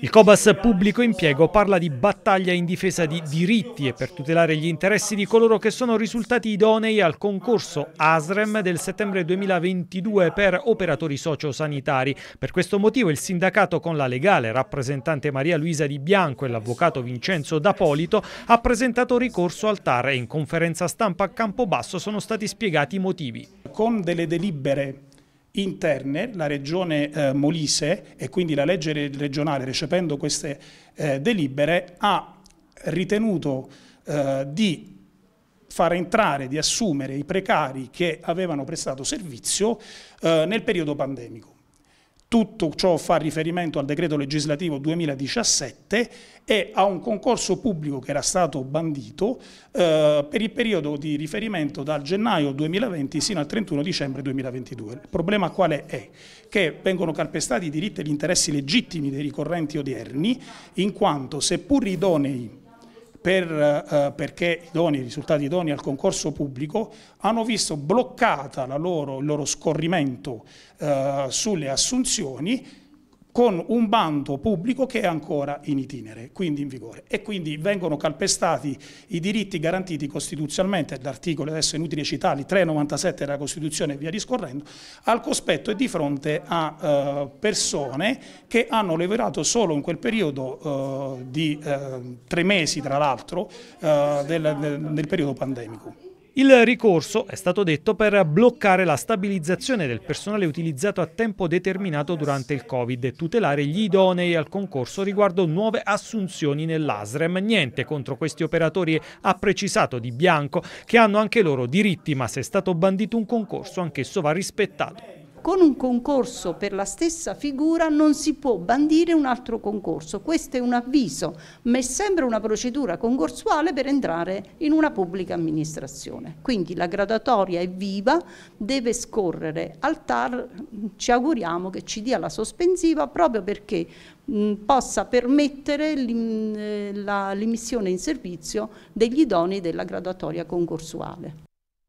Il Cobas Pubblico Impiego parla di battaglia in difesa di diritti e per tutelare gli interessi di coloro che sono risultati idonei al concorso ASREM del settembre 2022 per operatori sociosanitari. Per questo motivo il sindacato con la legale rappresentante Maria Luisa Di Bianco e l'avvocato Vincenzo D'Apolito ha presentato ricorso al TAR e in conferenza stampa a Campobasso sono stati spiegati i motivi. Con delle delibere interne, la regione eh, Molise e quindi la legge regionale recependo queste eh, delibere ha ritenuto eh, di far entrare, di assumere i precari che avevano prestato servizio eh, nel periodo pandemico. Tutto ciò fa riferimento al decreto legislativo 2017 e a un concorso pubblico che era stato bandito eh, per il periodo di riferimento dal gennaio 2020 sino al 31 dicembre 2022. Il problema quale è? Che vengono calpestati i diritti e gli interessi legittimi dei ricorrenti odierni in quanto seppur idonei per, eh, perché idoni, i risultati idoni al concorso pubblico hanno visto bloccata loro, il loro scorrimento eh, sulle assunzioni con un bando pubblico che è ancora in itinere, quindi in vigore. E quindi vengono calpestati i diritti garantiti costituzionalmente, l'articolo adesso è inutile citarli, 397 della Costituzione e via discorrendo, al cospetto e di fronte a eh, persone che hanno lavorato solo in quel periodo eh, di eh, tre mesi, tra l'altro, eh, del periodo pandemico. Il ricorso è stato detto per bloccare la stabilizzazione del personale utilizzato a tempo determinato durante il Covid e tutelare gli idonei al concorso riguardo nuove assunzioni nell'ASREM. Niente contro questi operatori, ha precisato Di Bianco, che hanno anche loro diritti, ma se è stato bandito un concorso anchesso va rispettato con un concorso per la stessa figura non si può bandire un altro concorso. Questo è un avviso, ma è sempre una procedura concorsuale per entrare in una pubblica amministrazione. Quindi la gradatoria è viva, deve scorrere al TAR, ci auguriamo che ci dia la sospensiva proprio perché possa permettere eh, l'immissione in servizio degli idoni della graduatoria concorsuale.